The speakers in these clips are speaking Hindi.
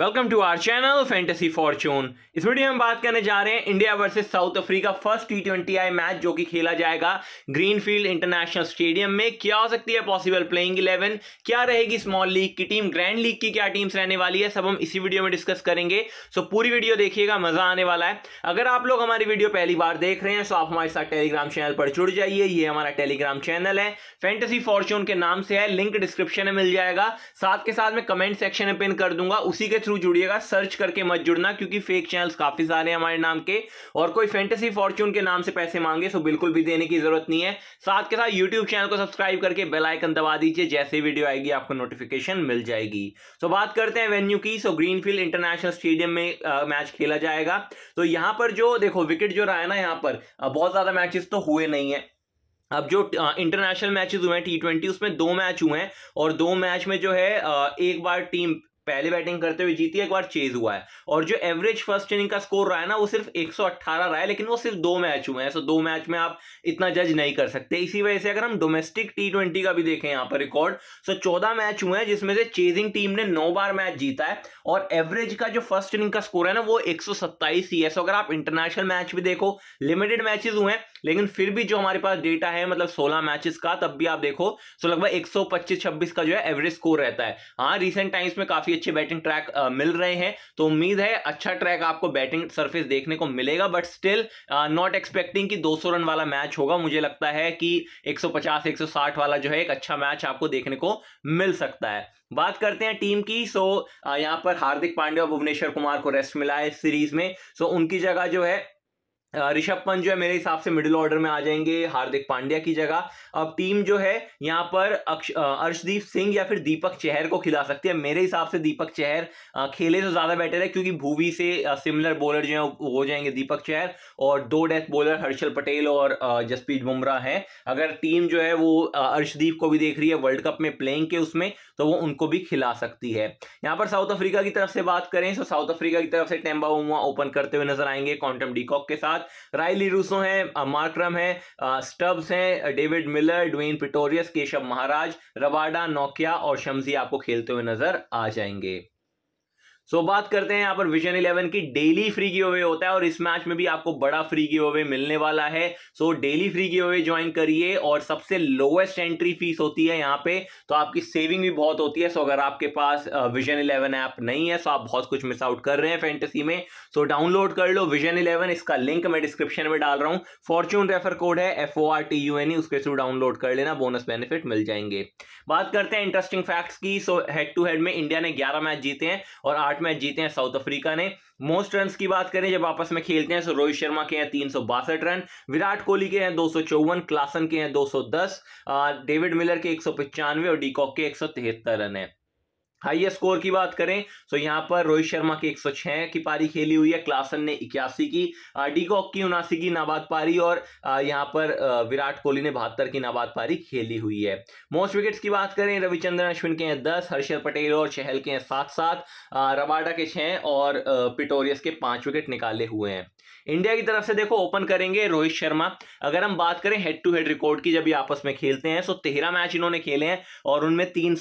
welcome to our channel fantasy fortune इस वीडियो में बात करने जा रहे हैं India versus South Africa first T twenty I match जो कि खेला जाएगा ग्रीनफील्ड इंटरनेशनल स्टेडियम में क्या हो सकती है पॉसिबल प्लेइंग इलेवन क्या रहेगी स्मॉल लीग की टीम ग्रैंड लीग की क्या टीम्स रहने वाली है सब हम इसी वीडियो में डिस्कस करेंगे सो पूरी वीडियो देखिएगा मजा आने वाला है अगर आप लोग हमारी वीडियो पहली बार देख रहे हैं सो आप हमारे साथ टेलीग्राम चैनल पर जुड़ जाइए ये हमारा टेलीग्राम चैनल है फैंटेसी फॉर्चून के नाम से है लिंक डिस्क्रिप्शन में मिल जाएगा साथ के साथ मैं कमेंट सेक्शन में पिन कर दूंगा उसी के थ्रू जुड़िएगा सर्च करके मत जुड़ना क्योंकि फेक चैनल्स काफी सारे हैं हमारे नाम के और कोई फैंटेसी फॉर्च्यून के नाम से पैसे मांगे तो बिल्कुल भी देने की जरूरत नहीं है साथ के साथ यूट्यूब चैनल को सब्सक्राइब करके बेलाइकन दबा दीजिए जैसे वीडियो आएगी आपको नोटिफिकेशन मिल जाएगी सो बात करते हैं वेन्यू की सो ग्रीनफील्ड इंटरनेशनल स्टेडियम में मैच खेला जाएगा तो यहां पर जो देखो विकेट जो रहा है ना यहाँ पर बहुत ज्यादा मैचेस तो हुए नहीं है अब जो इंटरनेशनल मैचेस हुए हैं टी ट्वेंटी उसमें दो मैच हुए हैं और दो मैच में जो है एक बार टीम पहले बैटिंग करते हुए जीती एक बार चेज हुआ है और जो एवरेज फर्स्ट इनिंग का स्कोर रहा है ना वो सिर्फ 118 रहा है लेकिन वो सिर्फ दो मैच हुए हैं सो दो मैच में आप इतना जज नहीं कर सकते इसी वजह से अगर हम डोमेस्टिक टी का भी देखें यहाँ पर रिकॉर्ड सो चौदह मैच हुए हैं जिसमें से चेजिंग टीम ने नौ बार मैच जीता है और एवरेज का जो फर्स्ट इनिंग का स्कोर है ना वो एक ही है सो अगर आप इंटरनेशनल मैच भी देखो लिमिटेड मैचेज हुए हैं लेकिन फिर भी जो हमारे पास डेटा है मतलब सोलह मैचेस का तब भी आप देखो सो लगभग एक सौ का जो है एवरेज स्कोर रहता है हाँ रिसेंट टाइम्स में काफी अच्छे बैटिंग ट्रैक मिल रहे हैं तो उम्मीद है अच्छा ट्रैक आपको बैटिंग सरफेस देखने को मिलेगा बट स्टिल नॉट एक्सपेक्टिंग कि 200 रन वाला मैच होगा मुझे लगता है कि 150 160 वाला जो है एक अच्छा मैच आपको देखने को मिल सकता है बात करते हैं टीम की सो यहाँ पर हार्दिक पांड्या और भुवनेश्वर कुमार को रेस्ट मिला है सीरीज में सो उनकी जगह जो है ऋषभ पंत जो है मेरे हिसाब से मिडिल ऑर्डर में आ जाएंगे हार्दिक पांड्या की जगह अब टीम जो है यहाँ पर अर्शदीप सिंह या फिर दीपक चहर को खिला सकती है मेरे हिसाब से दीपक चहर खेले तो ज़्यादा बेटर है क्योंकि भूवी से सिमिलर बॉलर जो है हो जाएंगे दीपक चहर और दो डेथ बॉलर हर्षल पटेल और जसप्रीत बुमराह हैं अगर टीम जो है वो अर्शदीप को भी देख रही है वर्ल्ड कप में प्लेइंग के उसमें तो वो उनको भी खिला सकती है यहाँ पर साउथ अफ्रीका की तरफ से बात करें तो साउथ अफ्रीका की तरफ से टेम्बा ओपन करते हुए नजर आएंगे क्वांटम डीकॉक के साथ साथ रायली रूसो है मार्क्रम है स्टब्स हैं David Miller Dwaine Pretorius Keshav Maharaj Rabada नोकिया और शमजी आपको खेलते हुए नजर आ जाएंगे सो बात करते हैं यहाँ पर विजन इलेवन की डेली फ्री की ओवे होता है और इस मैच में भी आपको बड़ा फ्री की ओवे मिलने वाला है सो डेली फ्री की ओवे ज्वाइन करिए और सबसे लोवेस्ट एंट्री फीस होती है यहाँ पे तो आपकी सेविंग भी बहुत होती है सो अगर आपके पास विजन इलेवन ऐप नहीं है सो आप बहुत कुछ मिस आउट कर रहे हैं फैंटेसी में सो डाउनलोड कर लो विजन इलेवन इसका लिंक मैं डिस्क्रिप्शन में डाल रहा हूँ फॉर्चून रेफर कोड है F O R T U N E उसके थ्रू डाउनलोड कर लेना बोनस बेनिफिट मिल जाएंगे बात करते हैं इंटरेस्टिंग फैक्ट्स की सो हेड टू हेड में इंडिया ने ग्यारह मैच जीते हैं और आठ आठ मैच जीते हैं साउथ अफ्रीका ने मोस्ट रन की बात करें जब आपस में खेलते हैं तो रोहित शर्मा के हैं तीन रन विराट कोहली के हैं दो क्लासन के हैं दो डेविड मिलर के एक और डीकॉक के एक रन है हाईएस्ट स्कोर की बात करें तो यहाँ पर रोहित शर्मा की 106 की पारी खेली हुई है क्लासन ने इक्यासी की डीकॉक की उनासी की नाबाद पारी और यहाँ पर विराट कोहली ने बहत्तर की नाबाद पारी खेली हुई है मोस्ट विकेट्स की बात करें रविचंद्रन अश्विन के हैं दस हर्षल पटेल और चहल के हैं सात सात रबाडा के छः और पिटोरियस के पांच विकेट निकाले हुए हैं इंडिया की तरफ से देखो ओपन करेंगे रोहित शर्मा अगर हम बात करें हेड टू हेड रिकॉर्ड की जब ये आपस में खेलते हैं सो तेरह मैच इन्होंने खेले हैं और उनमें तीन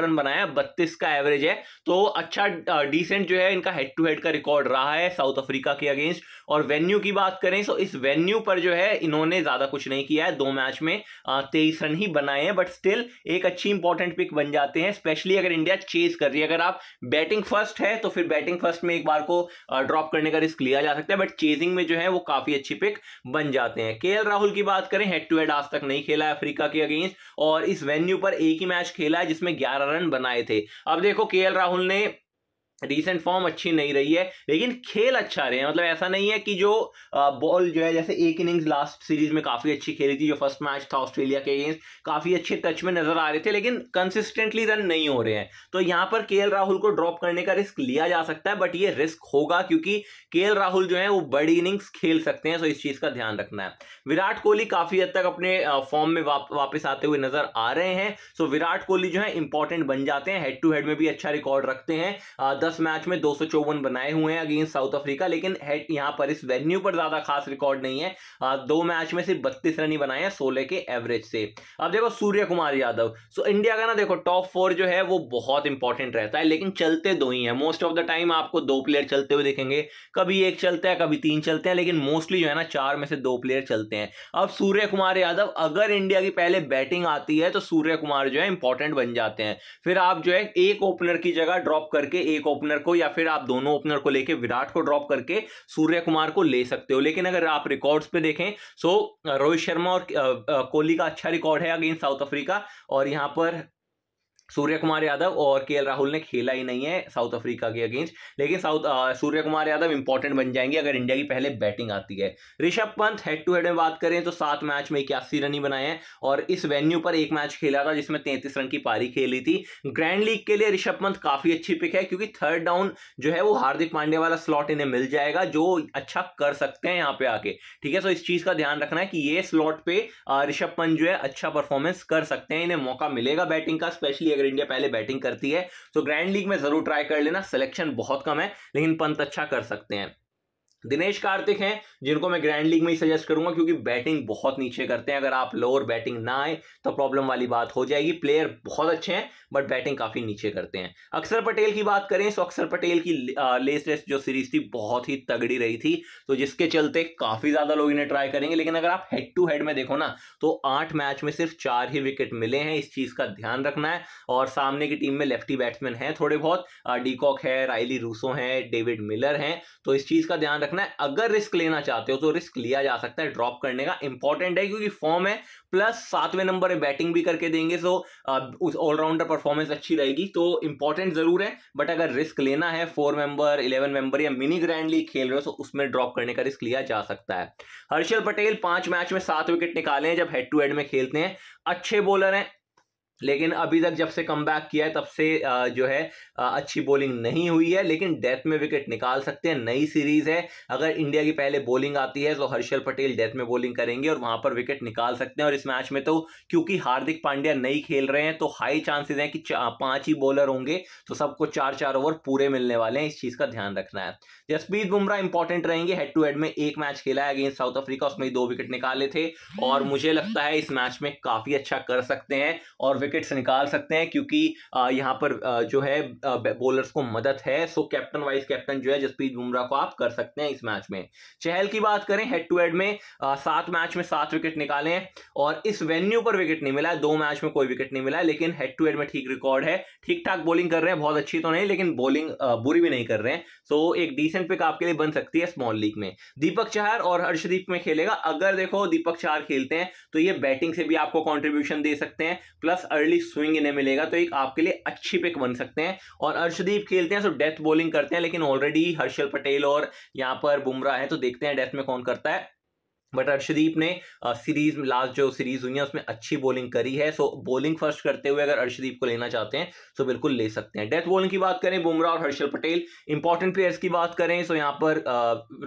रन बनाया बत्तीस का एवरेज है तो अच्छा डिसेंट जो है इनका हेड टू हेड का रिकॉर्ड रहा है साउथ अफ्रीका के अगेंस्ट और वेन्यू की बात करें सो इस वेन्यू पर जो है इन्होंने ज्यादा कुछ नहीं किया है दो मैच में तेईस रन ही बनाए हैं बट स्टिल एक अच्छी इंपॉर्टेंट पिक बन जाते हैं स्पेशली अगर इंडिया चेज कर रही है अगर आप बैटिंग फर्स्ट है तो फिर बैटिंग फर्स्ट में एक बार को ड्रॉप करने का रिस्क लिया जा सकता है बट चेज क्रीजिंग में जो है वो काफी अच्छी पिक बन जाते हैं के राहुल की बात करें हेड टू हेड आज तक नहीं खेला अफ्रीका के अगेंस्ट और इस वेन्यू पर एक ही मैच खेला है जिसमें ग्यारह रन बनाए थे अब देखो के राहुल ने रिसेंट फॉर्म अच्छी नहीं रही है लेकिन खेल अच्छा रहे हैं मतलब ऐसा नहीं है कि जो बॉल जो है जैसे एक इनिंग्स लास्ट सीरीज में काफ़ी अच्छी खेली थी जो फर्स्ट मैच था ऑस्ट्रेलिया के अगेंस्ट काफ़ी अच्छे टच में नजर आ रहे थे लेकिन कंसिस्टेंटली रन नहीं हो रहे हैं तो यहाँ पर के राहुल को ड्रॉप करने का रिस्क लिया जा सकता है बट ये रिस्क होगा क्योंकि के राहुल जो है वो बड़ी इनिंग्स खेल सकते हैं सो तो इस चीज़ का ध्यान रखना है विराट कोहली काफ़ी हद तक अपने फॉर्म में वापिस वापस आते हुए नजर आ रहे हैं सो विराट कोहली जो है इंपॉर्टेंट बन जाते हैं हेड टू हेड में भी अच्छा रिकॉर्ड रखते हैं दस मैच में दो बनाए हुए हैं अगेंस्ट साउथ अफ्रीका लेकिन हेड यहाँ पर इस वेन्यू पर ज्यादा खास रिकॉर्ड नहीं है आ, दो मैच में सिर्फ बत्तीस रन ही बनाए हैं सोलह के एवरेज से अब देखो Suryakumar Yadav so India का ना देखो टॉप फोर जो है वो बहुत इंपॉर्टेंट रहता है लेकिन चलते दो ही है मोस्ट ऑफ द टाइम आपको दो प्लेयर चलते हुए देखेंगे कभी एक चलता है कभी तीन चलते हैं लेकिन मोस्टली जो है ना चार में से दो प्लेयर चलते हैं अब सूर्य कुमार यादव अगर इंडिया की पहले बैटिंग आती है तो सूर्य कुमार जो है इंपॉर्टेंट बन जाते हैं फिर आप जो है एक ओपनर की जगह ड्रॉप करके एक ओपनर को या फिर आप दोनों ओपनर को लेके विराट को ड्रॉप करके सूर्य कुमार को ले सकते हो लेकिन अगर आप रिकॉर्ड्स पे देखें सो रोहित शर्मा और कोहली का अच्छा रिकॉर्ड है अगेंस्ट साउथ अफ्रीका और यहाँ पर सूर्य कुमार यादव और के राहुल ने खेला ही नहीं है साउथ अफ्रीका के अगेंस्ट लेकिन South Suryakumar Yadav important बन जाएंगे अगर इंडिया की पहले बैटिंग आती है Rishabh Pant head to head में बात करें तो सात मैच में इक्यासी रन ही बनाए हैं और इस वेन्यू पर एक मैच खेला था जिसमें तैंतीस रन की पारी खेली थी ग्रैंड लीग के लिए ऋषभ पंत काफी अच्छी पिक है क्योंकि थर्ड डाउन जो है वो हार्दिक पांडे वाला स्लॉट इन्हें मिल जाएगा जो अच्छा कर सकते हैं यहाँ पे आके ठीक है सो तो इस चीज का ध्यान रखना है कि ये स्लॉट पे ऋषभ पंत जो है अच्छा परफॉर्मेंस कर सकते हैं इन्हें मौका मिलेगा बैटिंग का स्पेशली अगर इंडिया पहले बैटिंग करती है तो ग्रैंड लीग में जरूर ट्राई कर लेना सिलेक्शन बहुत कम है लेकिन पंत अच्छा कर सकते हैं दिनेश कार्तिक हैं जिनको मैं ग्रैंड लीग में ही सजेस्ट करूंगा क्योंकि बैटिंग बहुत नीचे करते हैं अगर आप लोअर बैटिंग ना आए तो प्रॉब्लम वाली बात हो जाएगी प्लेयर बहुत अच्छे हैं बट बैटिंग काफ़ी नीचे करते हैं अक्षर पटेल की बात करें तो अक्षर पटेल की लेटेस्ट जो सीरीज थी बहुत ही तगड़ी रही थी तो जिसके चलते काफ़ी ज़्यादा लोग इन्हें ट्राई करेंगे लेकिन अगर आप हेड टू हेड में देखो ना तो आठ मैच में सिर्फ चार ही विकेट मिले हैं इस चीज़ का ध्यान रखना है और सामने की टीम में लेफ्टी बैट्समैन है थोड़े बहुत डीकॉक है राइली रूसो है डेविड मिलर है तो इस चीज़ का ध्यान रखना रखना है अगर रिस्क लेना चाहते हो तो रिस्क लिया जा सकता है ड्रॉप करने का इंपॉर्टेंट है क्योंकि फॉर्म है प्लस सातवें नंबर में बैटिंग भी करके देंगे सो उस ऑलराउंडर परफॉर्मेंस अच्छी रहेगी तो इंपॉर्टेंट जरूर है बट अगर रिस्क लेना है फोर मेंबर इलेवन मेंबर या मिनी ग्रैंड लीग खेल रहे हो तो उसमें ड्रॉप करने का रिस्क लिया जा सकता है हर्षल पटेल पांच मैच में सात विकेट निकाले हैं जब हेड टू हेड में खेलते हैं अच्छे बॉलर हैं लेकिन अभी तक जब से कम बैक किया है तब से जो है अच्छी बॉलिंग नहीं हुई है लेकिन डेथ में विकेट निकाल सकते हैं नई सीरीज है अगर इंडिया की पहले बॉलिंग आती है तो हर्षल पटेल डेथ में बॉलिंग करेंगे और वहां पर विकेट निकाल सकते हैं और इस मैच में तो क्योंकि हार्दिक पांड्या नहीं खेल रहे हैं तो हाई चांसेस हैं कि पांच ही बॉलर होंगे तो सबको चार चार ओवर पूरे मिलने वाले हैं इस चीज का ध्यान रखना है जसप्रीत बुमराह इंपॉर्टेंट रहेंगे हेड टू हेड में एक मैच खेला है अगेंस्ट साउथ अफ्रीका उसमें दो विकेट निकाले थे और मुझे लगता है इस मैच में काफी अच्छा कर सकते हैं और विकेट्स निकाल सकते हैं क्योंकि यहाँ पर जो है बॉलर्स को मदद है सो कैप्टन वाइस कैप्टन जो है जसप्रीत बुमराह को आप कर सकते हैं इस मैच में चहल की बात करें हेड टू हेड में सात मैच में सात विकेट निकाले हैं और इस वेन्यू पर विकेट नहीं मिला है दो मैच में कोई विकेट नहीं मिला है लेकिन हेड टू हेड में ठीक रिकॉर्ड है ठीक ठाक बॉलिंग कर रहे हैं बहुत अच्छी तो नहीं लेकिन बॉलिंग बुरी भी नहीं कर रहे हैं सो एक डिसेंट पिक आपके लिए बन सकती है स्मॉल लीग में दीपक चहर और हर्षदीप में खेलेगा अगर देखो दीपक चहर खेलते हैं तो ये बैटिंग से भी आपको कॉन्ट्रीब्यूशन दे सकते हैं प्लस अर्ली स्विंग इन्हें मिलेगा तो एक आपके लिए अच्छी पिक बन सकते हैं और अर्शदीप खेलते हैं तो डेथ बॉलिंग करते हैं लेकिन ऑलरेडी हर्षल पटेल और यहाँ पर बुमराह है तो देखते हैं डेथ में कौन करता है बट अर्शदीप ने सीरीज लास्ट जो सीरीज हुई है उसमें अच्छी बॉलिंग करी है सो बॉलिंग फर्स्ट करते हुए अगर अर्शदीप को लेना चाहते हैं तो बिल्कुल ले सकते हैं डेथ बॉलिंग की बात करें बुमराह और हर्षल पटेल इंपॉर्टेंट प्लेयर्स की बात करें सो यहाँ पर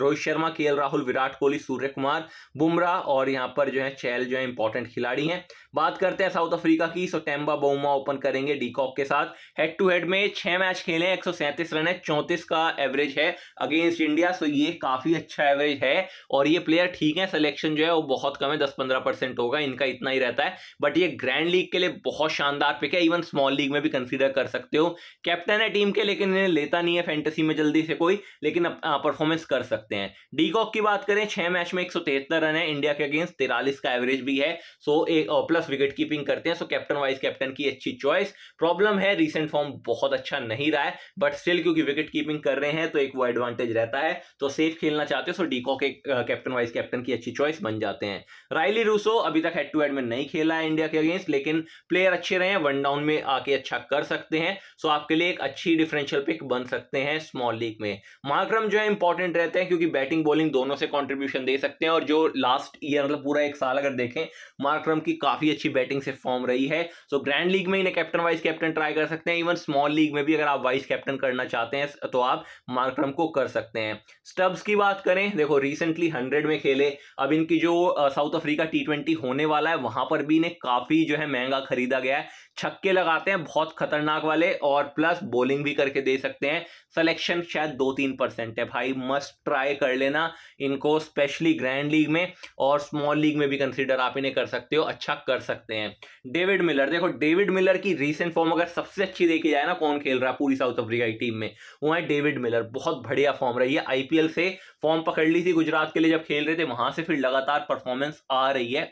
रोहित शर्मा के राहुल विराट कोहली सूर्य कुमार बुमराह और यहाँ पर जो है चैल जो है इंपॉर्टेंट खिलाड़ी हैं बात करते हैं साउथ अफ्रीका की सो टेम्बा बोमा ओपन करेंगे डीकॉक के साथ हेड टू हेड में छह मैच खेले एक रन है चौंतीस का एवरेज है अगेंस्ट इंडिया सो ये काफी अच्छा एवरेज है और ये प्लेयर ठीक है सिलेक्शन जो है वो बहुत कम है दस पंद्रह परसेंट होगा इनका इतना ही रहता है बट ये ग्रैंड लीग के लिए बहुत शानदार पिक है इवन स्मॉल लीग में भी कंसिडर कर सकते हो कैप्टन है टीम के लेकिन इन्हें लेता नहीं है फैंटेसी में जल्दी से कोई लेकिन परफॉर्मेंस कर सकते हैं डीकॉक की बात करें छह मैच में एक रन है इंडिया के अगेंस्ट तिरालीस का एवरेज भी है सो एक प्लस विकेट कीपिंग करते हैं सो कैप्टन वाइस कैप्टन की अच्छी चॉइस प्रॉब्लम है रिसेंट फॉर्म बहुत अच्छा नहीं रहा है बट स्टिल क्योंकि विकेट कीपिंग कर रहे हैं तो एक वो एडवांटेज रहता है तो सेफ खेलना चाहते हो सो डीकॉक एक कैप्टन वाइस कैप्टन की अच्छी अच्छी चॉइस बन जाते हैं राइली रूसो अभी तक हेड टू हेड में नहीं खेला है इंडिया के अगेंस्ट लेकिन प्लेयर अच्छे रहे हैं वन डाउन में आके अच्छा कर सकते हैं सो आपके लिए एक अच्छी डिफरेंशियल पिक बन सकते हैं स्मॉल लीग में मार्क्रम जो है इंपॉर्टेंट रहते हैं क्योंकि बैटिंग बॉलिंग दोनों से कॉन्ट्रीब्यूशन दे सकते हैं और जो लास्ट ईयर मतलब पूरा एक साल अगर देखें मार्क्रम की काफी अच्छी बैटिंग से फॉर्म रही है सो ग्रैंड लीग में इन्हें कैप्टन वाइस कैप्टन ट्राई कर सकते हैं इवन स्मॉल लीग में भी अगर आप वाइस कैप्टन करना चाहते हैं तो आप मार्क्रम को कर सकते हैं स्टब्स की बात करें देखो रिसेंटली हंड्रेड में खेले अब इनकी जो साउथ अफ्रीका टी होने वाला है वहां पर भी इन्हें काफ़ी जो है महंगा खरीदा गया है छक्के लगाते हैं बहुत खतरनाक वाले और प्लस बॉलिंग भी करके दे सकते हैं सिलेक्शन शायद दो तीन परसेंट है भाई मस्ट ट्राई कर लेना इनको स्पेशली ग्रैंड लीग में और स्मॉल लीग में भी कंसिडर आप इन्हें कर सकते हो अच्छा कर सकते हैं डेविड मिलर देखो डेविड मिलर की रीसेंट फॉर्म अगर सबसे अच्छी देखी जाए ना कौन खेल रहा है पूरी साउथ अफ्रीका की टीम में वो है डेविड मिलर बहुत बढ़िया फॉर्म रही है आईपीएल से फॉर्म पकड़ ली थी गुजरात के लिए जब खेल रहे थे वहां से फिर लगातार परफॉर्मेंस आ रही है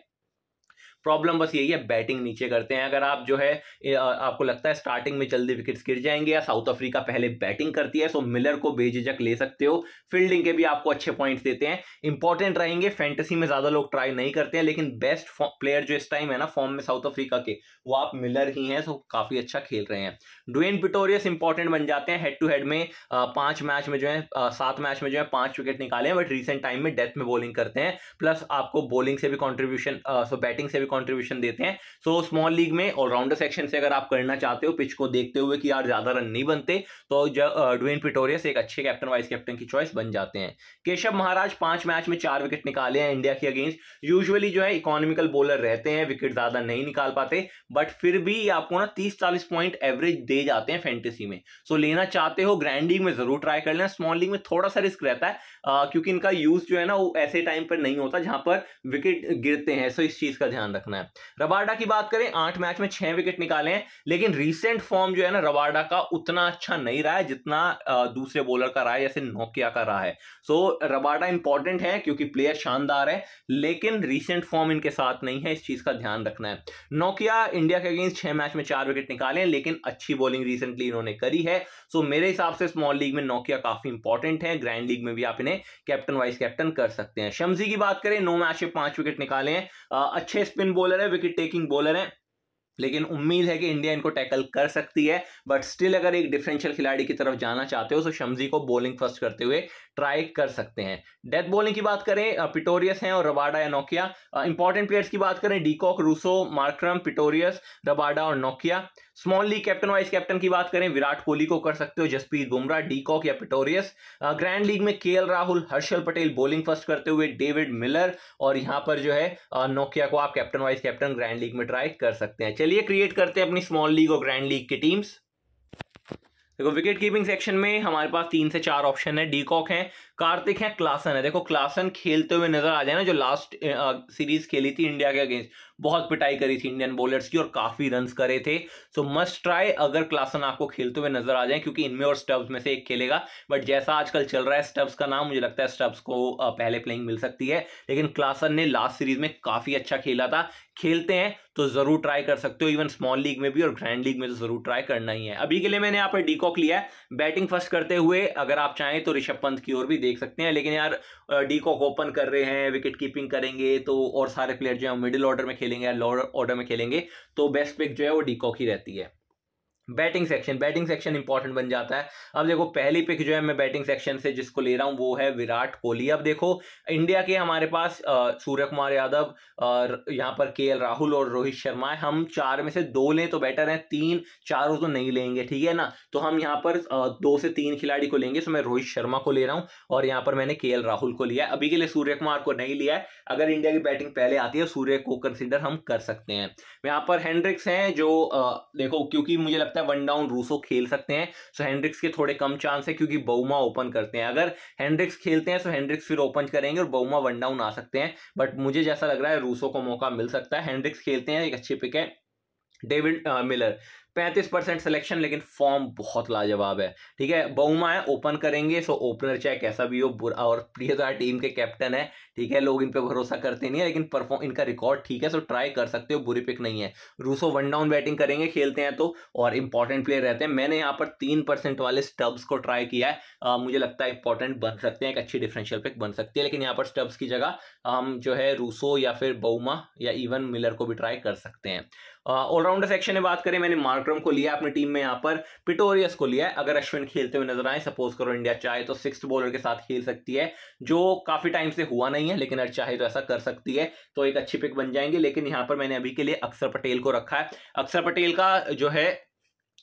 प्रॉब्लम बस यही है बैटिंग नीचे करते हैं अगर आप जो है आपको लगता है स्टार्टिंग में जल्दी विकेट्स गिर जाएंगे या साउथ अफ्रीका पहले बैटिंग करती है सो मिलर को बेझिझक ले सकते हो फील्डिंग के भी आपको अच्छे पॉइंट्स देते हैं इंपॉर्टेंट रहेंगे फैंटेसी में ज़्यादा लोग ट्राई नहीं करते हैं लेकिन बेस्ट प्लेयर जो इस टाइम है ना फॉर्म में साउथ अफ्रीका के वो आप मिलर ही हैं सो काफ़ी अच्छा खेल रहे हैं डुएन पिटोरियस इंपॉर्टेंट बन जाते हैं हेड टू हेड में पांच मैच में जो है सात मैच में जो है पांच विकेट निकाले हैं बट रिसेंट टाइम में डेथ में बॉलिंग करते हैं प्लस आपको बॉलिंग से भी कॉन्ट्रीब्यूशन सो बैटिंग से भी कॉन्ट्रीब्यूशन देते हैं सो स्मॉल लीग में ऑलराउंडर सेक्शन से अगर आप करना चाहते हो पिच को देखते हुए कि यार ज़्यादा रन नहीं बनते तो ड्वेन पिटोरियस एक अच्छे कैप्टन वाइस कैप्टन की चॉइस बन जाते हैं केशव महाराज पांच मैच में चार विकेट निकाले हैं इंडिया के अगेंस्ट यूजली जो है इकोनॉमिकल बॉलर रहते हैं विकेट ज़्यादा नहीं निकाल पाते बट फिर भी आपको ना तीस चालीस पॉइंट एवरेज दे जाते हैं फैंटेसी में सो so, लेना चाहते हो ग्रैंड लीग में ज़रूर ट्राई कर लेना स्मॉल लीग में थोड़ा सा रिस्क रहता है क्योंकि इनका यूज़ जो है ना वो ऐसे टाइम पर नहीं होता जहां पर विकेट गिरते हैं सो इस चीज़ का ध्यान रखना है रबाडा की बात करें आठ मैच में छह विकेट निकाले हैं लेकिन रिसेंट फॉर्म जो है ना रबाडा का उतना अच्छा नहीं रहा है जितना दूसरे बॉलर का रहा है जैसे नोकिया का रहा है सो रबाडा इंपॉर्टेंट है क्योंकि प्लेयर शानदार है लेकिन रिसेंट फॉर्म इनके साथ नहीं है इस चीज का ध्यान रखना है नोकिया इंडिया के अगेंस्ट छह मैच में चार विकेट निकाले हैं लेकिन अच्छी बॉलिंग रिसेंटली इन्होंने करी है सो मेरे हिसाब से स्मॉल लीग में नोकिया काफी इंपॉर्टेंट है ग्रैंड लीग में भी आप इन्हें कैप्टन वाइस कैप्टन कर सकते हैं शमजी की बात करें नौ मैच में पांच विकेट निकाले हैं अच्छे स्पिन स्पिन बॉलर है विकेट टेकिंग बॉलर है लेकिन उम्मीद है कि इंडिया इनको टैकल कर सकती है बट स्टिल अगर एक डिफरेंशियल खिलाड़ी की तरफ जाना चाहते हो तो शमजी को बॉलिंग फर्स्ट करते हुए ट्राई कर सकते हैं डेथ बॉलिंग की बात करें पिटोरियस हैं और रबाडा या नोकिया इंपॉर्टेंट प्लेयर्स की बात करें de Kock Rossouw Markram Pretorius Rabada और नोकिया small league captain vice captain की बात करें विराट कोहली को कर सकते हो जसप्रीत बुमराह डीकॉक या पिटोरियस ग्रैंड लीग में K Rahul Harshal Patel bowling first करते हुए डेविड मिलर और यहां पर जो है नोकिया को आप captain vice captain grand league में ट्राई कर सकते हैं चलिए क्रिएट करते हैं अपनी स्मॉल लीग और ग्रैंड लीग की टीम्स देखो विकेट कीपिंग सेक्शन में हमारे पास तीन से चार ऑप्शन है डीकॉक है कार्तिक है क्लासन है देखो क्लासन खेलते हुए नजर आ जाए ना जो लास्ट सीरीज खेली थी इंडिया के अगेंस्ट बहुत पिटाई करी थी इंडियन बॉलर्स की और काफ़ी रन करे थे सो मस्ट ट्राई अगर क्लासन आपको खेलते हुए नजर आ जाए क्योंकि इनमें और स्टब्स में से एक खेलेगा बट जैसा आजकल चल रहा है स्टब्स का नाम मुझे लगता है स्टब्स को पहले प्लेइंग मिल सकती है लेकिन क्लासन ने लास्ट सीरीज में काफ़ी अच्छा खेला था खेलते हैं तो ज़रूर ट्राई कर सकते हो इवन स्मॉल लीग में भी और ग्रैंड लीग में तो ज़रूर ट्राई करना ही है अभी के लिए मैंने यहाँ पर डीकॉक लिया है बैटिंग फर्स्ट करते हुए अगर आप चाहें तो ऋषभ पंत की ओर भी देख सकते हैं लेकिन यार डीकॉक ओपन कर रहे हैं विकेट कीपिंग करेंगे तो और सारे प्लेयर जो है मिडिल ऑर्डर में खेल खेलेंगे या लोअर ऑर्डर में खेलेंगे तो बेस्ट पिक जो है वो डीकॉक ही रहती है batting section batting section important बन जाता है अब देखो पहली पिक जो है मैं बैटिंग सेक्शन से जिसको ले रहा हूँ वो है विराट कोहली अब देखो इंडिया के हमारे पास सूर्य कुमार यादव और यहाँ पर के राहुल और रोहित शर्मा है हम चार में से दो लें तो बेटर है तीन चारों तो नहीं लेंगे ठीक है ना तो हम यहाँ पर दो से तीन खिलाड़ी को लेंगे तो मैं रोहित शर्मा को ले रहा हूँ और यहाँ पर मैंने के राहुल को लिया अभी के लिए सूर्य कुमार को नहीं लिया है अगर इंडिया की बैटिंग पहले आती है सूर्य को कंसिडर हम कर सकते हैं यहाँ पर हैंड्रिक्स हैं जो देखो क्योंकि मुझे लगता सकता है वन डाउन रूसो खेल सकते हैं सो हैंड्रिक्स के थोड़े कम चांस है क्योंकि बहुमा ओपन करते हैं अगर हैंड्रिक्स खेलते हैं सो हैंड्रिक्स फिर ओपन करेंगे और बहुमा वन डाउन आ सकते हैं बट मुझे जैसा लग रहा है रूसो को मौका मिल सकता है हैंड्रिक्स खेलते हैं एक अच्छी पिक है डेविड मिलर uh, पैंतीस परसेंट सिलेक्शन लेकिन फॉर्म बहुत लाजवाब है ठीक है बहुमा है ओपन करेंगे सो ओपनर चाहे कैसा भी हो बुरा और प्रियदा टीम के कैप्टन है ठीक है लोग इन पर भरोसा करते नहीं है लेकिन परफॉर्म इनका रिकॉर्ड ठीक है सो ट्राई कर सकते हो बुरी पिक नहीं है रूसो वन डाउन बैटिंग करेंगे खेलते हैं तो और इंपॉर्टेंट प्लेयर रहते हैं मैंने यहाँ पर तीन परसेंट वाले स्टब्स को ट्राई किया है आ, मुझे लगता है इंपॉर्टेंट बन सकते हैं एक अच्छी डिफरेंशियल पिक बन सकती है लेकिन यहाँ पर स्टब्स की जगह हम जो है रूसो या फिर बहुमा या इवन मिलर को भी ट्राई कर सकते हैं ऑलराउंडर सेक्शन में बात करें मैंने मार्क्रम को लिया अपनी टीम में यहाँ पर पिटोरियस को लिया है अगर अश्विन खेलते हुए नजर आए सपोज करो इंडिया चाहे तो सिक्स बॉलर के साथ खेल सकती है जो काफी टाइम से हुआ नहीं है लेकिन अगर चाहे तो ऐसा कर सकती है तो एक अच्छी पिक बन जाएंगे लेकिन यहाँ पर मैंने अभी के लिए अक्षर पटेल को रखा है अक्षर पटेल का जो है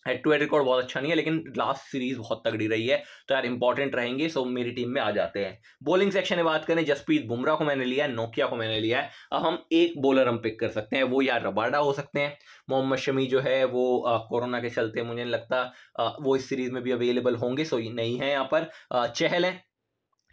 हेड टू हेड रिकॉर्ड बहुत अच्छा नहीं है लेकिन लास्ट सीरीज बहुत तगड़ी रही है तो यार इंपॉर्टेंट रहेंगे सो मेरी टीम में आ जाते हैं बॉलिंग सेक्शन में बात करें जसप्रीत बुमराह को मैंने लिया है नोकिया को मैंने लिया है अब हम एक बॉलर हम पिक कर सकते हैं वो यार रबाडा हो सकते हैं मोहम्मद शमी जो है वो कोरोना के चलते मुझे नहीं लगता आ, वो इस सीरीज में भी अवेलेबल होंगे सो नहीं है यहाँ पर आ, चहल है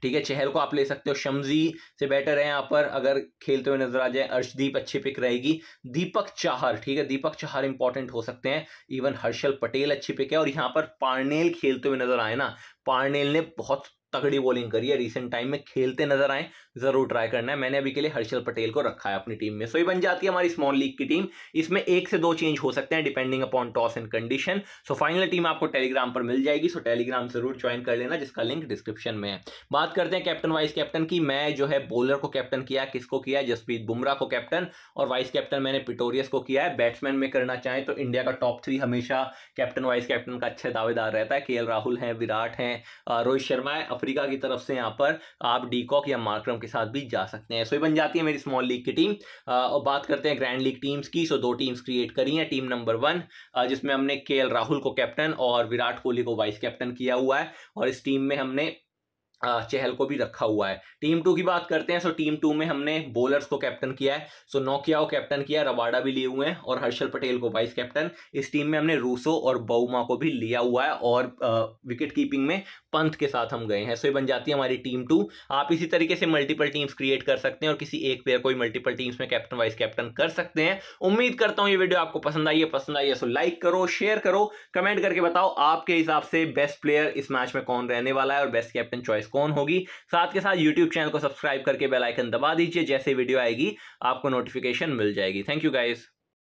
ठीक है चहल को आप ले सकते हो शमजी से बेटर है यहाँ पर अगर खेलते हुए नजर आ जाए अर्शदीप अच्छी पिक रहेगी दीपक चाहर ठीक है दीपक चाहर इंपॉर्टेंट हो सकते हैं इवन हर्षल पटेल अच्छी पिक है और यहाँ पर पार्नेल खेलते हुए नजर आए ना पार्नेल ने बहुत तगड़ी बॉलिंग करी है रिसेंट टाइम में खेलते नजर आए जरूर ट्राई करना है मैंने अभी के लिए हर्षल पटेल को रखा है अपनी टीम में सो ये बन जाती है हमारी स्मॉल लीग की टीम इसमें एक से दो चेंज हो सकते हैं depending upon toss and condition so final team आपको टेलीग्राम पर मिल जाएगी सो टेलीग्राम जरूर ज्वाइन कर लेना जिसका लिंक डिस्क्रिप्शन में है बात करते हैं कैप्टन वाइस कैप्टन की मैं जो है बॉलर को कैप्टन किया किसको किया जसप्रीत बुमराह को कैप्टन और वाइस कैप्टन मैंने पिटोरियस को किया है बैट्समैन में करना चाहें तो इंडिया का टॉप थ्री हमेशा कैप्टन वाइस कैप्टन का अच्छे दावेदार रहता है के राहुल हैं विराट हैं रोहित शर्मा है अफ्रीका की तरफ से यहाँ पर आप डीकॉक या मार्क्रम के साथ भी जा सकते हैं सो ये बन जाती है मेरी स्मॉल लीग की टीम और बात करते हैं ग्रैंड लीग टीम्स की सो दो टीम्स क्रिएट करी हैं टीम नंबर वन जिसमें हमने के राहुल को कैप्टन और विराट कोहली को वाइस कैप्टन किया हुआ है और इस टीम में हमने चहल को भी रखा हुआ है टीम टू की बात करते हैं सो टीम टू में हमने बॉलर्स को कैप्टन किया है सो नोकिया को कैप्टन किया रबाडा भी लिए हुए हैं और हर्षल पटेल को वाइस कैप्टन इस टीम में हमने रूसो और बहुमा को भी लिया हुआ है और विकेट कीपिंग में पंथ के साथ हम गए हैं सो ये बन जाती है हमारी टीम टू आप इसी तरीके से मल्टीपल टीम्स क्रिएट कर सकते हैं और किसी एक प्लेयर को भी मल्टीपल टीम्स में कैप्टन वाइस कैप्टन कर सकते हैं उम्मीद करता हूँ ये वीडियो आपको पसंद आई है पसंद आई है सो तो लाइक करो शेयर करो कमेंट करके बताओ आपके हिसाब से बेस्ट प्लेयर इस मैच में कौन रहने वाला है और बेस्ट कैप्टन चॉइस कौन होगी साथ के साथ यूट्यूब चैनल को सब्सक्राइब करके बेलाइकन दबा दीजिए जैसे वीडियो आएगी आपको नोटिफिकेशन मिल जाएगी थैंक यू गाइज़